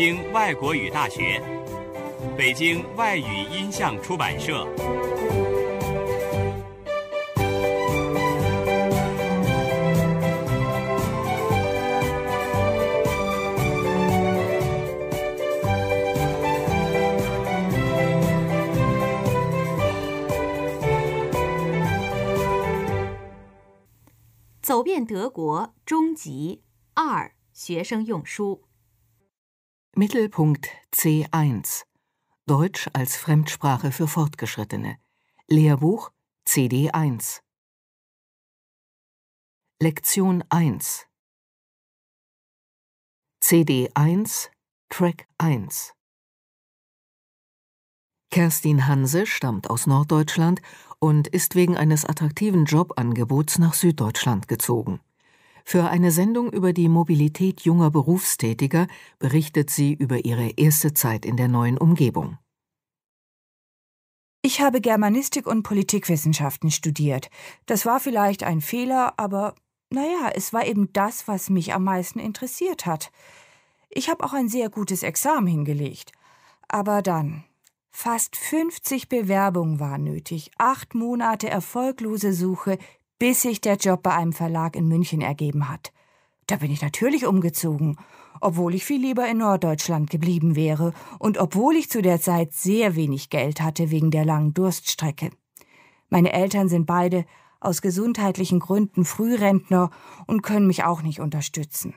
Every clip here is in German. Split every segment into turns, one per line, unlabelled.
京外国语大学，北京外语音像出版社，《
走遍德国》中级二学生用书。
Mittelpunkt C1 Deutsch als Fremdsprache für Fortgeschrittene Lehrbuch CD1 Lektion 1 CD1 Track 1 Kerstin Hanse stammt aus Norddeutschland und ist wegen eines attraktiven Jobangebots nach Süddeutschland gezogen. Für eine Sendung über die Mobilität junger Berufstätiger berichtet sie
über ihre erste Zeit in der
neuen Umgebung.
Ich habe Germanistik und Politikwissenschaften studiert. Das war vielleicht ein Fehler, aber naja, es war eben das, was mich am meisten interessiert hat. Ich habe auch ein sehr gutes Examen hingelegt. Aber dann. Fast 50 Bewerbungen waren nötig, acht Monate erfolglose Suche, bis sich der Job bei einem Verlag in München ergeben hat. Da bin ich natürlich umgezogen, obwohl ich viel lieber in Norddeutschland geblieben wäre und obwohl ich zu der Zeit sehr wenig Geld hatte wegen der langen Durststrecke. Meine Eltern sind beide aus gesundheitlichen Gründen Frührentner und können mich auch nicht unterstützen.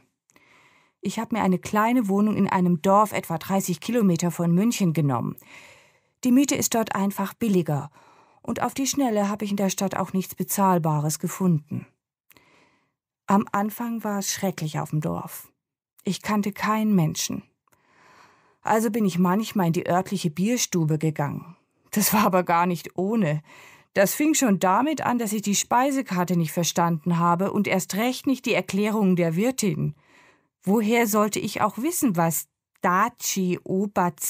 Ich habe mir eine kleine Wohnung in einem Dorf etwa 30 Kilometer von München genommen. Die Miete ist dort einfach billiger und auf die Schnelle habe ich in der Stadt auch nichts Bezahlbares gefunden. Am Anfang war es schrecklich auf dem Dorf. Ich kannte keinen Menschen. Also bin ich manchmal in die örtliche Bierstube gegangen. Das war aber gar nicht ohne. Das fing schon damit an, dass ich die Speisekarte nicht verstanden habe und erst recht nicht die Erklärungen der Wirtin. Woher sollte ich auch wissen, was Daci,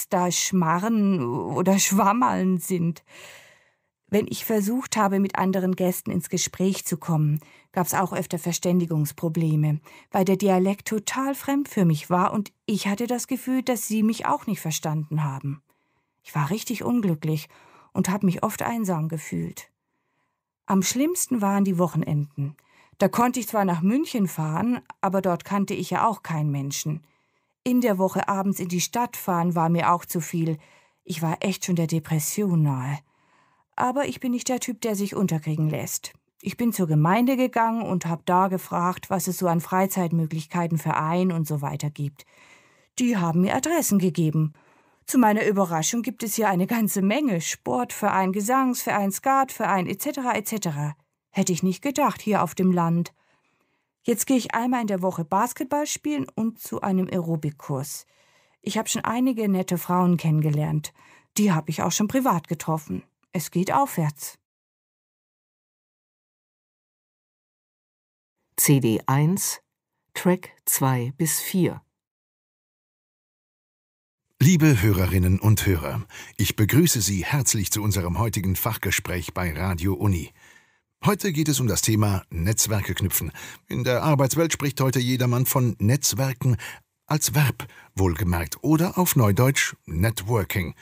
da Schmarren oder Schwammeln sind? Wenn ich versucht habe, mit anderen Gästen ins Gespräch zu kommen, gab es auch öfter Verständigungsprobleme, weil der Dialekt total fremd für mich war und ich hatte das Gefühl, dass sie mich auch nicht verstanden haben. Ich war richtig unglücklich und habe mich oft einsam gefühlt. Am schlimmsten waren die Wochenenden. Da konnte ich zwar nach München fahren, aber dort kannte ich ja auch keinen Menschen. In der Woche abends in die Stadt fahren war mir auch zu viel. Ich war echt schon der Depression nahe. Aber ich bin nicht der Typ, der sich unterkriegen lässt. Ich bin zur Gemeinde gegangen und habe da gefragt, was es so an Freizeitmöglichkeiten, für Verein und so weiter gibt. Die haben mir Adressen gegeben. Zu meiner Überraschung gibt es hier eine ganze Menge: Sportverein, Gesangsverein, Skatverein etc. etc. Hätte ich nicht gedacht hier auf dem Land. Jetzt gehe ich einmal in der Woche Basketball spielen und zu einem Aerobikkurs. Ich habe schon einige nette Frauen kennengelernt. Die habe ich auch schon privat getroffen. Es geht aufwärts.
CD 1, Track 2 bis 4
Liebe Hörerinnen und Hörer, ich begrüße Sie herzlich zu unserem heutigen Fachgespräch bei Radio Uni. Heute geht es um das Thema Netzwerke knüpfen. In der Arbeitswelt spricht heute jedermann von Netzwerken als Verb, wohlgemerkt, oder auf Neudeutsch Networking.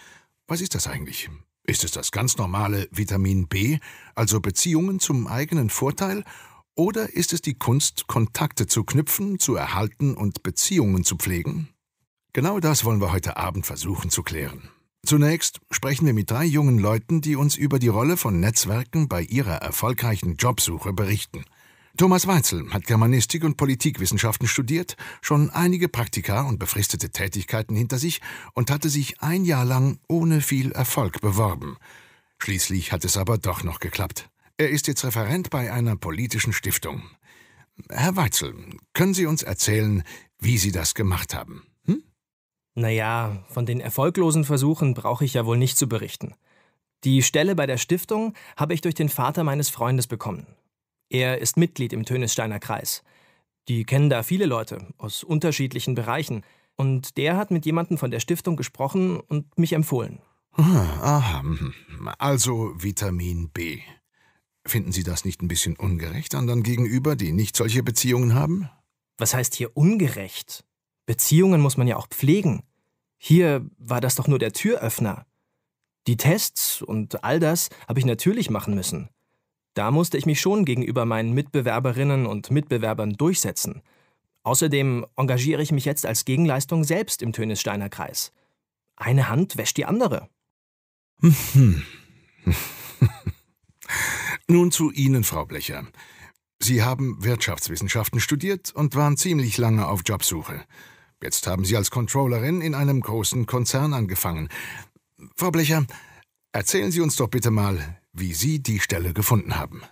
Was ist das eigentlich? Ist es das ganz normale Vitamin B, also Beziehungen zum eigenen Vorteil, oder ist es die Kunst, Kontakte zu knüpfen, zu erhalten und Beziehungen zu pflegen? Genau das wollen wir heute Abend versuchen zu klären. Zunächst sprechen wir mit drei jungen Leuten, die uns über die Rolle von Netzwerken bei ihrer erfolgreichen Jobsuche berichten – Thomas Weitzel hat Germanistik und Politikwissenschaften studiert, schon einige Praktika und befristete Tätigkeiten hinter sich und hatte sich ein Jahr lang ohne viel Erfolg beworben. Schließlich hat es aber doch noch geklappt. Er ist jetzt Referent bei einer politischen Stiftung. Herr Weitzel, können Sie uns erzählen, wie Sie das gemacht haben? Hm?
Naja, von den erfolglosen Versuchen brauche ich ja wohl nicht zu berichten. Die Stelle bei der Stiftung habe ich durch den Vater meines Freundes bekommen, er ist Mitglied im Tönessteiner Kreis. Die kennen da viele Leute aus unterschiedlichen Bereichen. Und der hat mit jemandem von der Stiftung gesprochen und mich empfohlen.
Ah, aha, mhm. also Vitamin B. Finden Sie das nicht ein bisschen ungerecht anderen gegenüber, die nicht solche Beziehungen haben? Was heißt hier ungerecht? Beziehungen muss man ja auch pflegen.
Hier war das doch nur der Türöffner. Die Tests und all das habe ich natürlich machen müssen. Da musste ich mich schon gegenüber meinen Mitbewerberinnen und Mitbewerbern durchsetzen. Außerdem engagiere ich mich jetzt als Gegenleistung selbst im Tönissteiner
Kreis. Eine Hand wäscht die andere. Nun zu Ihnen, Frau Blecher. Sie haben Wirtschaftswissenschaften studiert und waren ziemlich lange auf Jobsuche. Jetzt haben Sie als Controllerin in einem großen Konzern angefangen. Frau Blecher, erzählen Sie uns doch bitte mal, wie Sie die Stelle gefunden haben.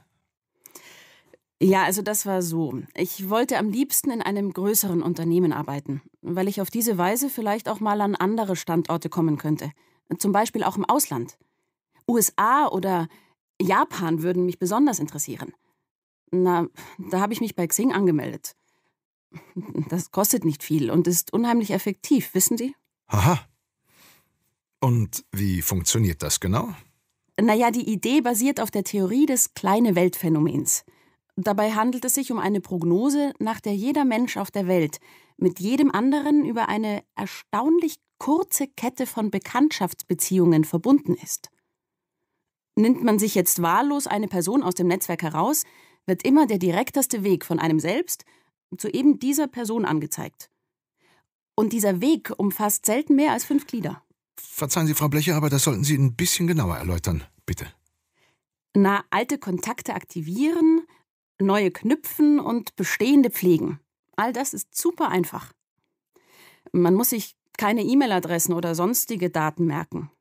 Ja, also das war so. Ich wollte am liebsten in einem größeren Unternehmen arbeiten, weil ich auf diese Weise vielleicht auch mal an andere Standorte kommen könnte. Zum Beispiel auch im Ausland. USA oder Japan würden mich besonders interessieren. Na, da habe ich mich bei Xing angemeldet. Das kostet nicht viel und ist unheimlich effektiv, wissen Sie?
Aha. Und wie funktioniert das genau?
Naja, die Idee basiert auf der Theorie des kleine Weltphänomens. Dabei handelt es sich um eine Prognose, nach der jeder Mensch auf der Welt mit jedem anderen über eine erstaunlich kurze Kette von Bekanntschaftsbeziehungen verbunden ist. Nimmt man sich jetzt wahllos eine Person aus dem Netzwerk heraus, wird immer der direkteste Weg von einem selbst zu eben dieser Person angezeigt. Und dieser Weg umfasst selten mehr als fünf Glieder.
Verzeihen Sie, Frau Blecher, aber das sollten Sie ein bisschen genauer erläutern, bitte.
Na, alte Kontakte aktivieren, neue knüpfen und bestehende pflegen. All das ist super einfach. Man muss sich keine E-Mail-Adressen oder sonstige Daten merken.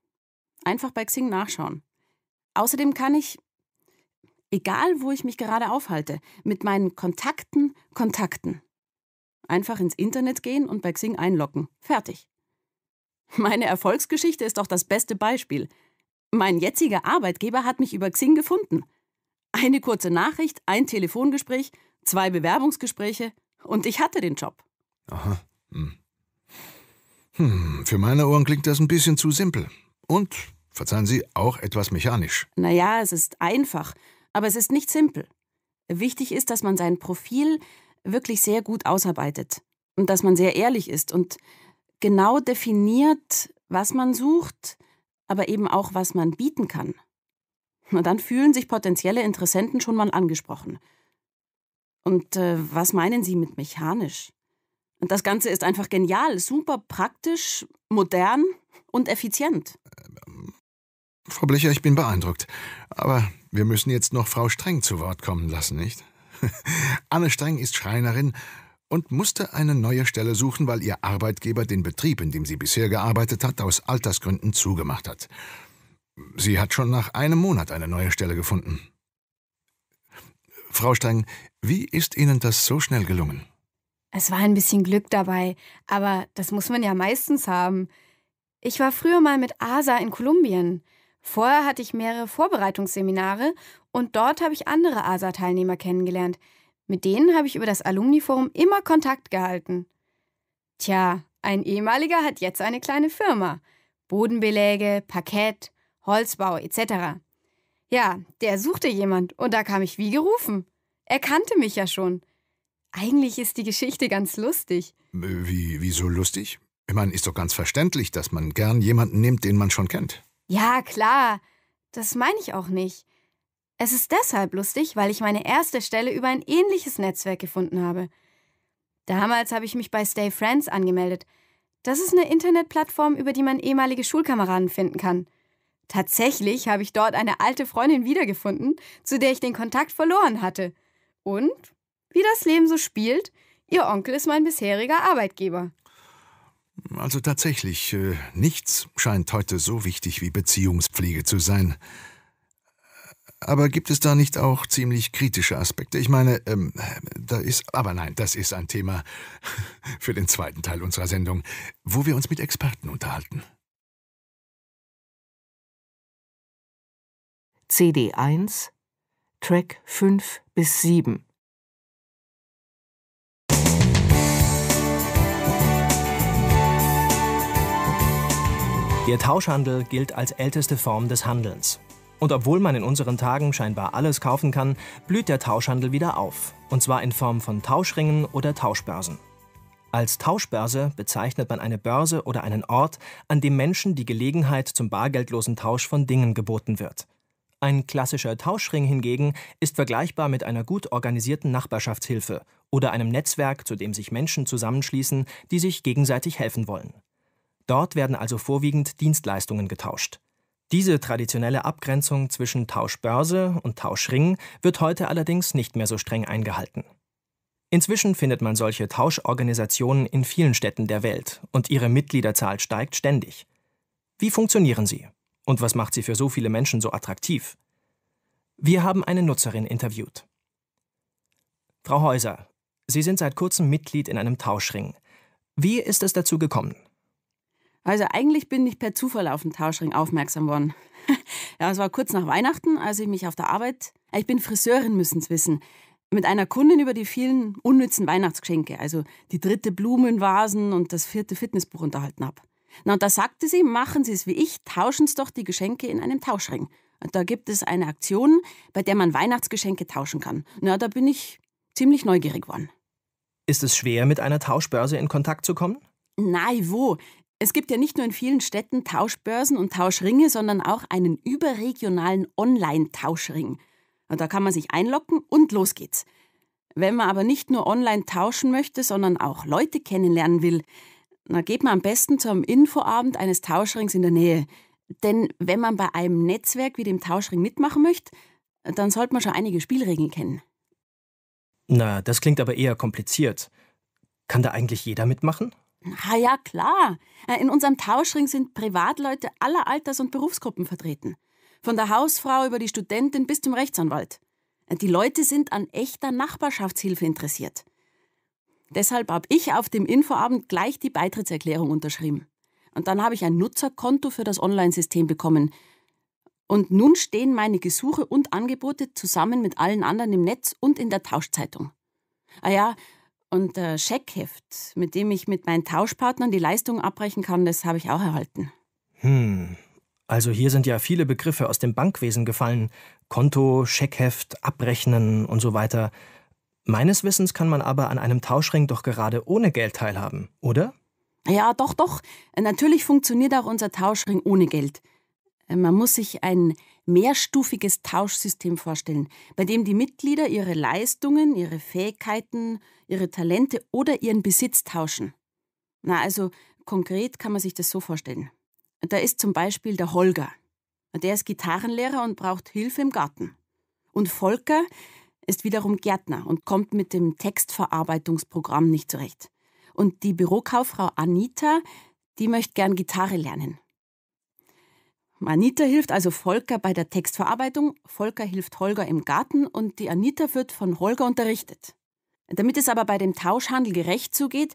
Einfach bei Xing nachschauen. Außerdem kann ich, egal wo ich mich gerade aufhalte, mit meinen Kontakten kontakten. Einfach ins Internet gehen und bei Xing einloggen. Fertig. Meine Erfolgsgeschichte ist doch das beste Beispiel. Mein jetziger Arbeitgeber hat mich über Xing gefunden. Eine kurze Nachricht, ein Telefongespräch, zwei Bewerbungsgespräche und ich hatte den Job.
Aha. Hm. Hm, für meine Ohren klingt das ein bisschen zu simpel. Und, verzeihen Sie, auch etwas mechanisch.
Naja, es ist einfach, aber es ist nicht simpel. Wichtig ist, dass man sein Profil wirklich sehr gut ausarbeitet und dass man sehr ehrlich ist und genau definiert, was man sucht, aber eben auch, was man bieten kann. Und dann fühlen sich potenzielle Interessenten schon mal angesprochen. Und äh, was meinen Sie mit mechanisch? Und das Ganze ist einfach genial, super praktisch, modern und effizient. Ähm,
Frau Blecher, ich bin beeindruckt. Aber wir müssen jetzt noch Frau Streng zu Wort kommen lassen, nicht? Anne Streng ist Schreinerin und musste eine neue Stelle suchen, weil ihr Arbeitgeber den Betrieb, in dem sie bisher gearbeitet hat, aus Altersgründen zugemacht hat. Sie hat schon nach einem Monat eine neue Stelle gefunden. Frau Stein, wie ist Ihnen das so schnell gelungen?
Es war ein bisschen Glück dabei, aber das muss man ja meistens haben. Ich war früher mal mit ASA in Kolumbien. Vorher hatte ich mehrere Vorbereitungsseminare und dort habe ich andere ASA-Teilnehmer kennengelernt. Mit denen habe ich über das Alumni-Forum immer Kontakt gehalten. Tja, ein ehemaliger hat jetzt eine kleine Firma. Bodenbeläge, Parkett, Holzbau etc. Ja, der suchte jemand und da kam ich wie gerufen. Er kannte mich ja schon. Eigentlich ist die Geschichte ganz lustig.
Wie, wieso lustig? Ich meine, ist doch ganz verständlich, dass man gern jemanden nimmt, den man schon kennt.
Ja, klar. Das meine ich auch nicht. Es ist deshalb lustig, weil ich meine erste Stelle über ein ähnliches Netzwerk gefunden habe. Damals habe ich mich bei Stay Friends angemeldet. Das ist eine Internetplattform, über die man ehemalige Schulkameraden finden kann. Tatsächlich habe ich dort eine alte Freundin wiedergefunden, zu der ich den Kontakt verloren hatte. Und, wie das Leben so spielt, ihr Onkel ist mein bisheriger Arbeitgeber.
Also tatsächlich, äh, nichts scheint heute so wichtig wie Beziehungspflege zu sein. Aber gibt es da nicht auch ziemlich kritische Aspekte? Ich meine, ähm, da ist, aber nein, das ist ein Thema für den zweiten Teil unserer Sendung, wo wir uns mit Experten unterhalten.
CD 1, Track 5 bis 7.
Der Tauschhandel gilt als älteste Form des Handelns. Und obwohl man in unseren Tagen scheinbar alles kaufen kann, blüht der Tauschhandel wieder auf, und zwar in Form von Tauschringen oder Tauschbörsen. Als Tauschbörse bezeichnet man eine Börse oder einen Ort, an dem Menschen die Gelegenheit zum bargeldlosen Tausch von Dingen geboten wird. Ein klassischer Tauschring hingegen ist vergleichbar mit einer gut organisierten Nachbarschaftshilfe oder einem Netzwerk, zu dem sich Menschen zusammenschließen, die sich gegenseitig helfen wollen. Dort werden also vorwiegend Dienstleistungen getauscht. Diese traditionelle Abgrenzung zwischen Tauschbörse und Tauschring wird heute allerdings nicht mehr so streng eingehalten. Inzwischen findet man solche Tauschorganisationen in vielen Städten der Welt und ihre Mitgliederzahl steigt ständig. Wie funktionieren sie? Und was macht sie für so viele Menschen so attraktiv? Wir haben eine Nutzerin interviewt. Frau Häuser,
Sie sind seit kurzem Mitglied in einem Tauschring. Wie ist es dazu gekommen? Also eigentlich bin ich per Zufall auf den Tauschring aufmerksam worden. ja, es war kurz nach Weihnachten, als ich mich auf der Arbeit, äh, ich bin Friseurin, müssen es wissen, mit einer Kundin über die vielen unnützen Weihnachtsgeschenke, also die dritte Blumenvasen und das vierte Fitnessbuch unterhalten habe. Na, und da sagte sie, machen Sie es wie ich, tauschen Sie doch die Geschenke in einem Tauschring. Und da gibt es eine Aktion, bei der man Weihnachtsgeschenke tauschen kann. Na, da bin ich ziemlich neugierig geworden.
Ist es schwer, mit einer Tauschbörse in Kontakt zu kommen?
Nein, wo? Es gibt ja nicht nur in vielen Städten Tauschbörsen und Tauschringe, sondern auch einen überregionalen Online-Tauschring. Da kann man sich einloggen und los geht's. Wenn man aber nicht nur online tauschen möchte, sondern auch Leute kennenlernen will, dann geht man am besten zum Infoabend eines Tauschrings in der Nähe. Denn wenn man bei einem Netzwerk wie dem Tauschring mitmachen möchte, dann sollte man schon einige Spielregeln kennen.
Na, das klingt aber eher kompliziert. Kann da eigentlich jeder mitmachen?
Ah ja, klar. Äh, in unserem Tauschring sind Privatleute aller Alters- und Berufsgruppen vertreten. Von der Hausfrau über die Studentin bis zum Rechtsanwalt. Äh, die Leute sind an echter Nachbarschaftshilfe interessiert. Deshalb habe ich auf dem Infoabend gleich die Beitrittserklärung unterschrieben. Und dann habe ich ein Nutzerkonto für das Online-System bekommen. Und nun stehen meine Gesuche und Angebote zusammen mit allen anderen im Netz und in der Tauschzeitung. Ah ja, und äh, Scheckheft, mit dem ich mit meinen Tauschpartnern die Leistung abbrechen kann, das habe ich auch erhalten.
Hm. Also hier sind ja viele Begriffe aus dem Bankwesen gefallen. Konto, Scheckheft, Abrechnen und so weiter. Meines Wissens kann man aber an einem Tauschring doch gerade ohne Geld teilhaben, oder?
Ja, doch, doch. Natürlich funktioniert auch unser Tauschring ohne Geld. Äh, man muss sich ein mehrstufiges Tauschsystem vorstellen, bei dem die Mitglieder ihre Leistungen, ihre Fähigkeiten, ihre Talente oder ihren Besitz tauschen. Na, also konkret kann man sich das so vorstellen. Da ist zum Beispiel der Holger. Der ist Gitarrenlehrer und braucht Hilfe im Garten. Und Volker ist wiederum Gärtner und kommt mit dem Textverarbeitungsprogramm nicht zurecht. Und die Bürokauffrau Anita, die möchte gern Gitarre lernen. Anita hilft also Volker bei der Textverarbeitung, Volker hilft Holger im Garten und die Anita wird von Holger unterrichtet. Damit es aber bei dem Tauschhandel gerecht zugeht,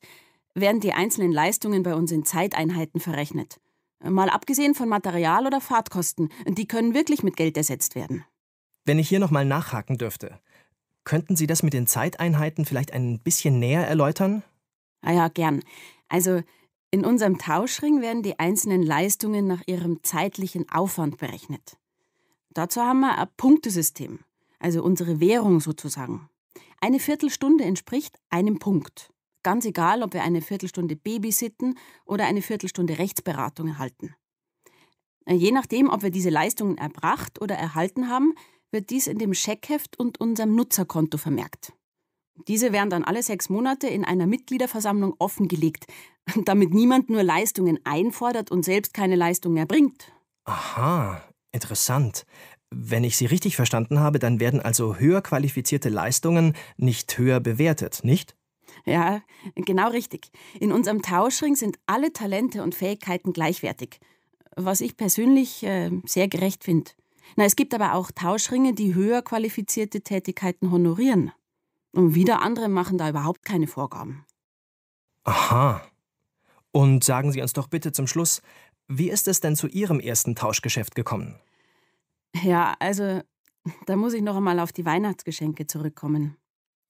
werden die einzelnen Leistungen bei uns in Zeiteinheiten verrechnet. Mal abgesehen von Material oder Fahrtkosten, die können wirklich mit Geld ersetzt werden.
Wenn ich hier nochmal nachhaken dürfte, könnten Sie das mit den Zeiteinheiten vielleicht ein
bisschen näher erläutern? Ah ja, gern. Also in unserem Tauschring werden die einzelnen Leistungen nach ihrem zeitlichen Aufwand berechnet. Dazu haben wir ein Punktesystem, also unsere Währung sozusagen. Eine Viertelstunde entspricht einem Punkt. Ganz egal, ob wir eine Viertelstunde babysitten oder eine Viertelstunde Rechtsberatung erhalten. Äh, je nachdem, ob wir diese Leistungen erbracht oder erhalten haben, wird dies in dem Scheckheft und unserem Nutzerkonto vermerkt. Diese werden dann alle sechs Monate in einer Mitgliederversammlung offengelegt, damit niemand nur Leistungen einfordert und selbst keine Leistungen erbringt.
Aha, interessant. Wenn ich Sie richtig verstanden habe, dann werden also höher qualifizierte Leistungen nicht höher bewertet, nicht?
Ja, genau richtig. In unserem Tauschring sind alle Talente und Fähigkeiten gleichwertig, was ich persönlich äh, sehr gerecht finde. Na, es gibt aber auch Tauschringe, die höher qualifizierte Tätigkeiten honorieren. Und wieder andere machen da überhaupt keine Vorgaben.
Aha. Und sagen Sie uns doch bitte zum Schluss, wie ist es denn zu Ihrem ersten Tauschgeschäft gekommen?
Ja, also da muss ich noch einmal auf die Weihnachtsgeschenke zurückkommen.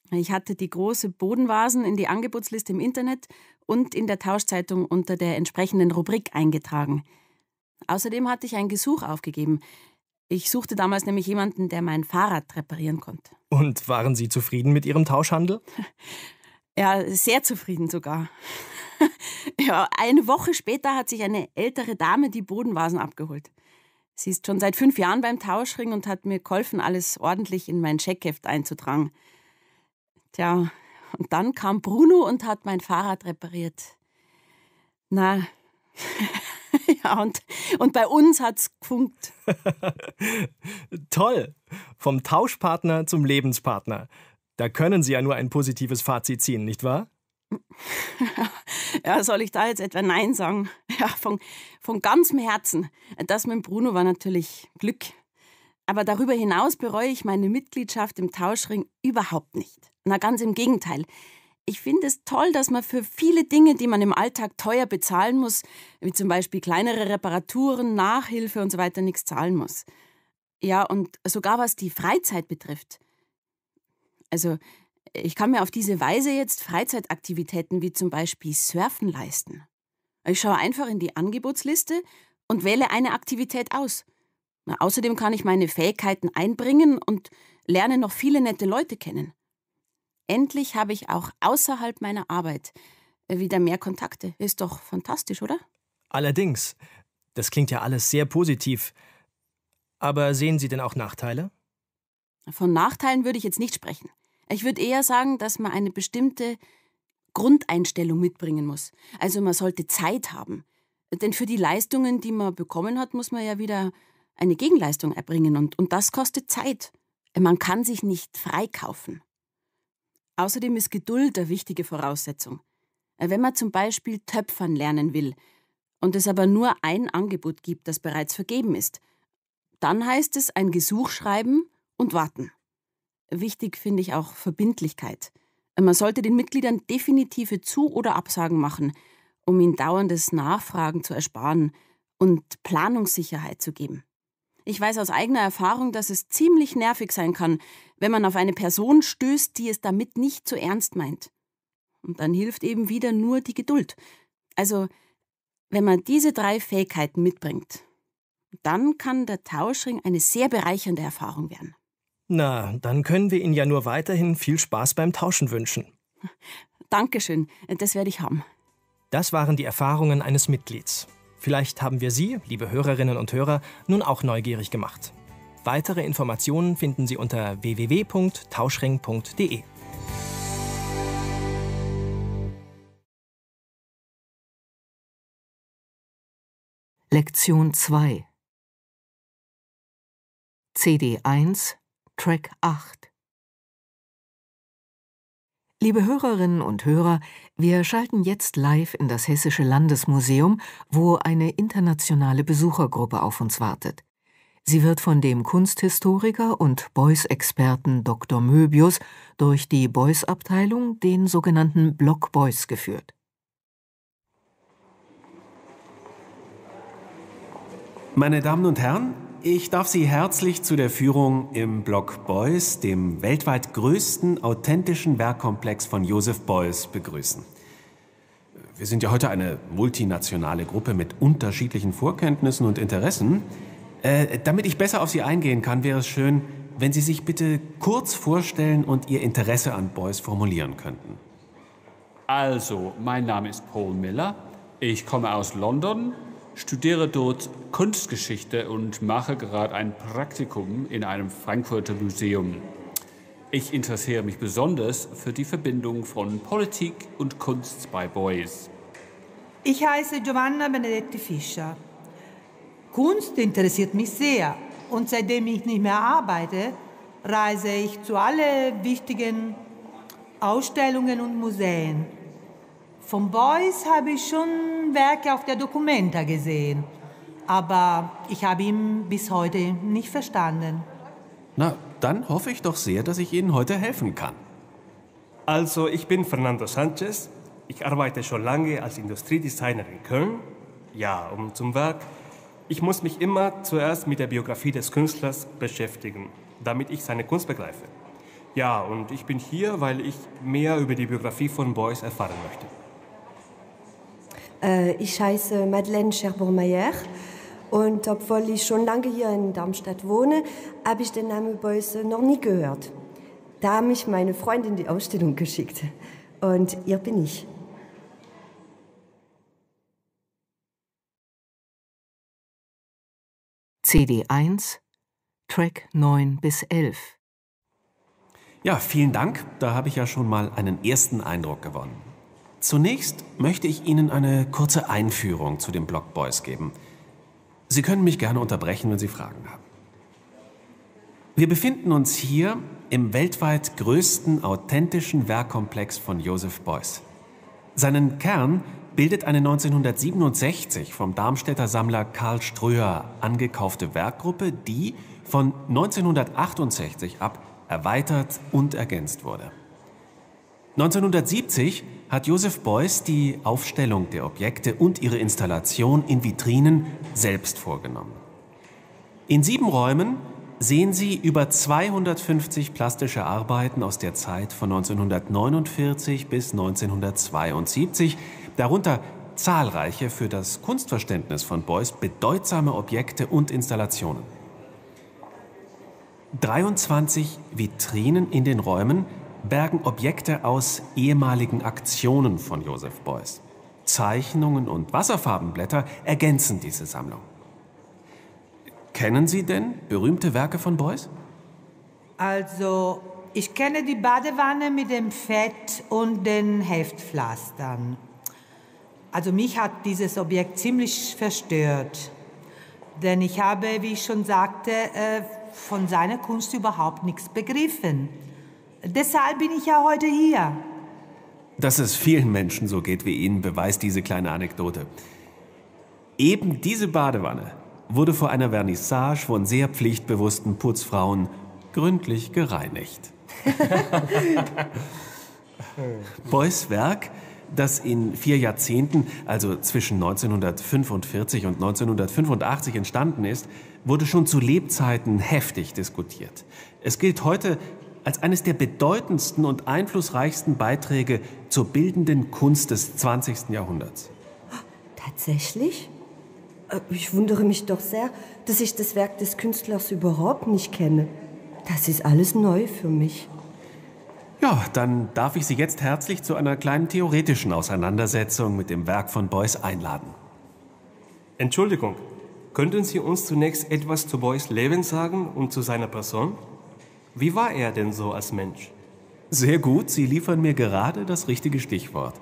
Ich hatte die große Bodenvasen in die Angebotsliste im Internet und in der Tauschzeitung unter der entsprechenden Rubrik eingetragen. Außerdem hatte ich ein Gesuch aufgegeben. Ich suchte damals nämlich jemanden, der mein Fahrrad reparieren konnte.
Und waren Sie zufrieden mit Ihrem Tauschhandel?
Ja, sehr zufrieden sogar. ja, eine Woche später hat sich eine ältere Dame die Bodenvasen abgeholt. Sie ist schon seit fünf Jahren beim Tauschring und hat mir geholfen, alles ordentlich in mein Scheckheft einzutragen. Tja, und dann kam Bruno und hat mein Fahrrad repariert. Na, ja, und, und bei uns hat's gefunkt.
Toll! Vom Tauschpartner zum Lebenspartner. Da können Sie ja nur ein positives Fazit ziehen, nicht wahr?
Ja, soll ich da jetzt etwa Nein sagen? Ja, von, von ganzem Herzen. Das mit Bruno war natürlich Glück. Aber darüber hinaus bereue ich meine Mitgliedschaft im Tauschring überhaupt nicht. Na, ganz im Gegenteil ich finde es toll, dass man für viele Dinge, die man im Alltag teuer bezahlen muss, wie zum Beispiel kleinere Reparaturen, Nachhilfe und so weiter, nichts zahlen muss. Ja, und sogar was die Freizeit betrifft. Also, ich kann mir auf diese Weise jetzt Freizeitaktivitäten wie zum Beispiel Surfen leisten. Ich schaue einfach in die Angebotsliste und wähle eine Aktivität aus. Na, außerdem kann ich meine Fähigkeiten einbringen und lerne noch viele nette Leute kennen. Endlich habe ich auch außerhalb meiner Arbeit äh, wieder mehr Kontakte. Ist doch fantastisch, oder?
Allerdings, das klingt ja alles sehr positiv. Aber sehen Sie denn auch Nachteile?
Von Nachteilen würde ich jetzt nicht sprechen. Ich würde eher sagen, dass man eine bestimmte Grundeinstellung mitbringen muss. Also man sollte Zeit haben. Denn für die Leistungen, die man bekommen hat, muss man ja wieder eine Gegenleistung erbringen. Und, und das kostet Zeit. Man kann sich nicht freikaufen. Außerdem ist Geduld eine wichtige Voraussetzung. Äh, wenn man zum Beispiel Töpfern lernen will und es aber nur ein Angebot gibt, das bereits vergeben ist, dann heißt es ein Gesuch schreiben und warten. Wichtig finde ich auch Verbindlichkeit. Äh, man sollte den Mitgliedern definitive Zu- oder Absagen machen, um ihnen dauerndes Nachfragen zu ersparen und Planungssicherheit zu geben. Ich weiß aus eigener Erfahrung, dass es ziemlich nervig sein kann, wenn man auf eine Person stößt, die es damit nicht so ernst meint. Und dann hilft eben wieder nur die Geduld. Also, wenn man diese drei Fähigkeiten mitbringt, dann kann der Tauschring eine sehr bereichernde Erfahrung werden.
Na, dann können wir Ihnen ja nur weiterhin viel Spaß beim Tauschen wünschen.
Dankeschön, das werde ich haben.
Das waren die Erfahrungen eines Mitglieds. Vielleicht haben wir Sie, liebe Hörerinnen und Hörer, nun auch neugierig gemacht. Weitere Informationen finden Sie unter www.tauschring.de.
Lektion 2 CD 1 Track 8 Liebe Hörerinnen und Hörer, wir schalten jetzt live in das Hessische Landesmuseum, wo eine internationale Besuchergruppe auf uns wartet. Sie wird von dem Kunsthistoriker und Beuys-Experten Dr. Möbius durch die Beuys-Abteilung, den sogenannten Block Beuys, geführt.
Meine Damen und Herren, ich darf Sie herzlich zu der Führung im Block Beuys, dem weltweit größten authentischen Werkkomplex von Josef Beuys, begrüßen. Wir sind ja heute eine multinationale Gruppe mit unterschiedlichen Vorkenntnissen und Interessen. Äh, damit ich besser auf Sie eingehen kann, wäre es schön, wenn Sie sich bitte kurz vorstellen und Ihr Interesse an Beuys formulieren könnten.
Also, mein Name ist Paul Miller. Ich komme aus London, studiere dort Kunstgeschichte und mache gerade ein Praktikum in einem Frankfurter Museum. Ich interessiere mich besonders für die Verbindung von Politik und Kunst bei Beuys.
Ich heiße Giovanna Benedetti Fischer. Kunst interessiert mich sehr und seitdem ich nicht mehr arbeite, reise ich zu allen wichtigen Ausstellungen und Museen. Von Beuys habe ich schon Werke auf der Documenta gesehen, aber ich habe ihn bis heute nicht verstanden.
Na, dann hoffe ich doch sehr, dass ich Ihnen heute helfen kann. Also, ich bin Fernando Sanchez. Ich arbeite schon lange als Industriedesigner in Köln. Ja, um zum Werk. Ich muss mich immer zuerst mit der Biografie des Künstlers beschäftigen, damit ich seine Kunst begreife. Ja, und ich bin hier, weil ich mehr über die Biografie von Beuys erfahren möchte.
Äh, ich heiße Madeleine Scherbourg-Meyer und obwohl ich schon lange hier in Darmstadt wohne, habe ich den Namen Beuys noch nie gehört. Da haben mich meine Freundin die Ausstellung geschickt und hier bin ich.
CD1, Track 9 bis 11.
Ja, vielen Dank. Da habe ich ja schon mal einen ersten Eindruck gewonnen. Zunächst möchte ich Ihnen eine kurze Einführung zu den Block Boys geben. Sie können mich gerne unterbrechen, wenn Sie Fragen haben. Wir befinden uns hier im weltweit größten authentischen Werkkomplex von Joseph Beuys. Seinen Kern bildet eine 1967 vom Darmstädter Sammler Karl Ströer angekaufte Werkgruppe, die von 1968 ab erweitert und ergänzt wurde. 1970 hat Josef Beuys die Aufstellung der Objekte und ihre Installation in Vitrinen selbst vorgenommen. In sieben Räumen sehen Sie über 250 plastische Arbeiten aus der Zeit von 1949 bis 1972, darunter zahlreiche für das Kunstverständnis von Beuys bedeutsame Objekte und Installationen. 23 Vitrinen in den Räumen bergen Objekte aus ehemaligen Aktionen von Joseph Beuys. Zeichnungen und Wasserfarbenblätter ergänzen diese Sammlung. Kennen Sie denn berühmte Werke von Beuys?
Also, ich kenne die Badewanne mit dem Fett und den Heftpflastern. Also mich hat dieses Objekt ziemlich verstört, denn ich habe, wie ich schon sagte, äh, von seiner Kunst überhaupt nichts begriffen. Deshalb bin ich ja heute hier.
Dass es vielen Menschen so geht wie Ihnen, beweist diese kleine Anekdote. Eben diese Badewanne wurde vor einer Vernissage von sehr pflichtbewussten Putzfrauen gründlich gereinigt. Beuys Werk, das in vier Jahrzehnten, also zwischen 1945 und 1985 entstanden ist, wurde schon zu Lebzeiten heftig diskutiert. Es gilt heute als eines der bedeutendsten und einflussreichsten Beiträge zur bildenden Kunst des 20. Jahrhunderts.
Tatsächlich? Äh, ich wundere mich doch sehr, dass ich das Werk des Künstlers überhaupt nicht kenne. Das ist alles neu für mich.
Ja, dann darf ich Sie jetzt herzlich zu einer kleinen theoretischen Auseinandersetzung mit dem Werk von Beuys einladen. Entschuldigung, könnten Sie uns zunächst etwas zu Beuys Leben sagen und zu seiner Person? Wie war er denn so als Mensch? Sehr gut, Sie liefern mir gerade das richtige Stichwort.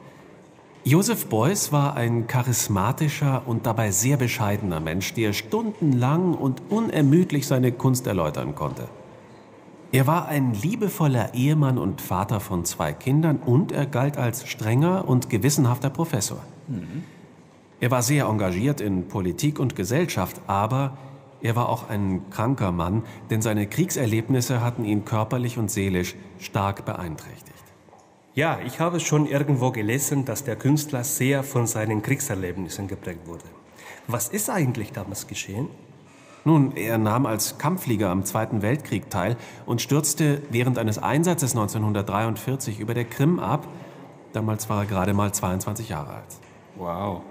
Joseph Beuys war ein charismatischer und dabei sehr bescheidener Mensch, der stundenlang und unermüdlich seine Kunst erläutern konnte. Er war ein liebevoller Ehemann und Vater von zwei Kindern und er galt als strenger und gewissenhafter Professor. Mhm. Er war sehr engagiert in Politik und Gesellschaft, aber er war auch ein kranker Mann, denn seine Kriegserlebnisse hatten ihn körperlich und seelisch stark beeinträchtigt. Ja, ich habe schon irgendwo gelesen, dass der Künstler sehr von seinen Kriegserlebnissen geprägt wurde. Was ist eigentlich damals geschehen? Nun, er nahm als Kampfflieger am Zweiten Weltkrieg teil und stürzte während eines Einsatzes 1943 über der Krim ab. Damals war er gerade mal 22 Jahre alt. Wow.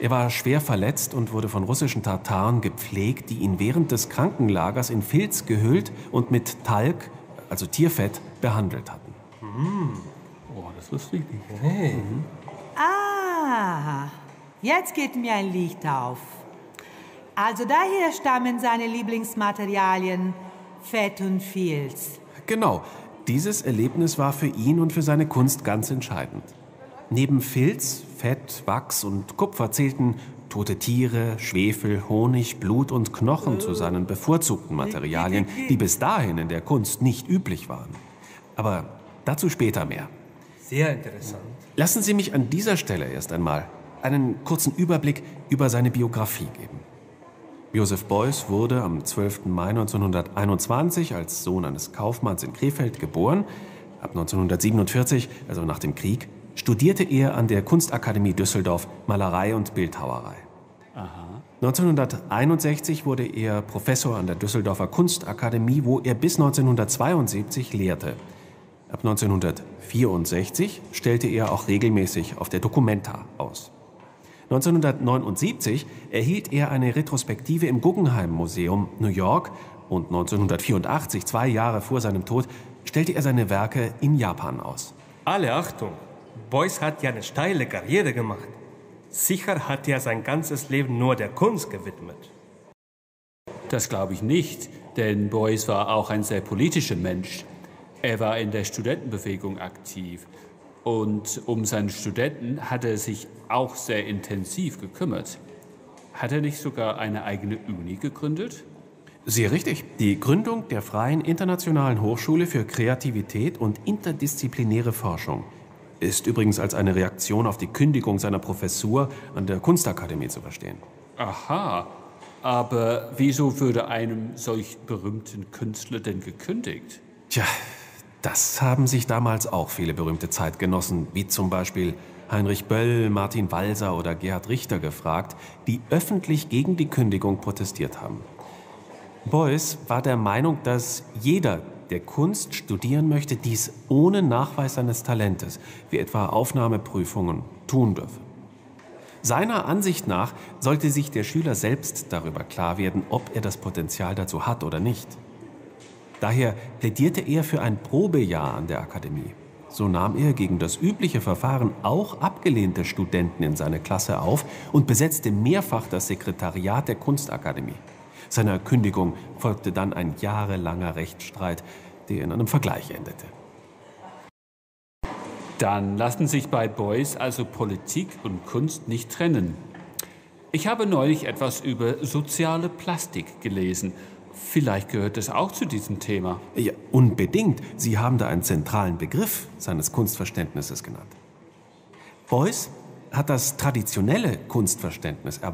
Er war schwer verletzt und wurde von russischen Tataren gepflegt, die ihn während des Krankenlagers in Filz gehüllt und mit Talg, also Tierfett, behandelt hatten.
Mmh. Oh, das wusste ich nicht. Hey. Mhm.
Ah, jetzt geht mir ein Licht auf. Also daher stammen seine Lieblingsmaterialien Fett und Filz.
Genau, dieses Erlebnis war für ihn und für seine Kunst ganz entscheidend. Neben Filz Fett, Wachs und Kupfer zählten tote Tiere, Schwefel, Honig, Blut und Knochen zu seinen bevorzugten Materialien, die bis dahin in der Kunst nicht üblich waren. Aber dazu später mehr.
Sehr interessant.
Lassen Sie mich an dieser Stelle erst einmal einen kurzen Überblick über seine Biografie geben. Josef Beuys wurde am 12. Mai 1921 als Sohn eines Kaufmanns in Krefeld geboren. Ab 1947, also nach dem Krieg, studierte er an der Kunstakademie Düsseldorf Malerei und Bildhauerei. Aha. 1961 wurde er Professor an der Düsseldorfer Kunstakademie, wo er bis 1972 lehrte. Ab 1964 stellte er auch regelmäßig auf der Documenta aus. 1979 erhielt er eine Retrospektive im Guggenheim Museum New York und 1984, zwei Jahre vor seinem Tod, stellte er seine Werke in Japan aus.
Alle Achtung! Beuys hat ja eine steile Karriere gemacht. Sicher hat er sein ganzes Leben nur der Kunst gewidmet. Das glaube ich nicht, denn Beuys war auch ein sehr politischer Mensch. Er war in der Studentenbewegung aktiv und um seine Studenten hat er sich auch sehr intensiv gekümmert. Hat er nicht sogar eine eigene Uni gegründet? Sehr richtig. Die Gründung der Freien
Internationalen Hochschule für Kreativität und interdisziplinäre Forschung ist übrigens als eine Reaktion auf die Kündigung seiner Professur an der Kunstakademie zu verstehen.
Aha, aber wieso würde einem solch berühmten Künstler denn gekündigt? Tja,
das haben sich damals auch viele berühmte Zeitgenossen, wie zum Beispiel Heinrich Böll, Martin Walser oder Gerhard Richter gefragt, die öffentlich gegen die Kündigung protestiert haben. Beuys war der Meinung, dass jeder der Kunst studieren möchte, dies ohne Nachweis seines Talentes, wie etwa Aufnahmeprüfungen, tun dürfe. Seiner Ansicht nach sollte sich der Schüler selbst darüber klar werden, ob er das Potenzial dazu hat oder nicht. Daher plädierte er für ein Probejahr an der Akademie. So nahm er gegen das übliche Verfahren auch abgelehnte Studenten in seine Klasse auf und besetzte mehrfach das Sekretariat der Kunstakademie. Seiner Kündigung folgte dann ein jahrelanger Rechtsstreit,
der in einem Vergleich endete. Dann lassen sich bei Beuys also Politik und Kunst nicht trennen. Ich habe neulich etwas über soziale Plastik gelesen. Vielleicht gehört es auch zu diesem Thema.
Ja, unbedingt. Sie haben da einen zentralen Begriff seines Kunstverständnisses genannt. Beuys hat das traditionelle Kunstverständnis erbaut.